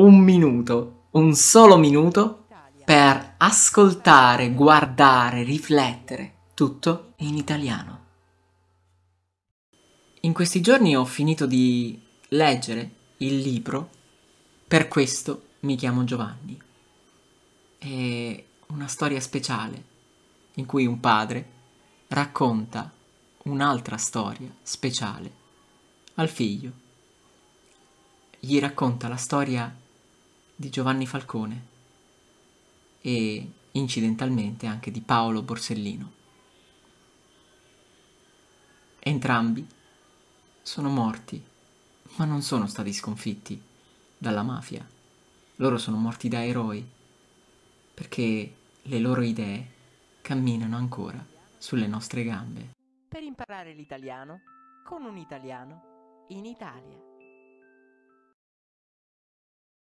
un minuto, un solo minuto, per ascoltare, guardare, riflettere, tutto in italiano. In questi giorni ho finito di leggere il libro Per questo mi chiamo Giovanni. È una storia speciale in cui un padre racconta un'altra storia speciale al figlio. Gli racconta la storia di Giovanni Falcone e incidentalmente anche di Paolo Borsellino. Entrambi sono morti, ma non sono stati sconfitti dalla mafia. Loro sono morti da eroi, perché le loro idee camminano ancora sulle nostre gambe. Per imparare l'italiano con un italiano in Italia.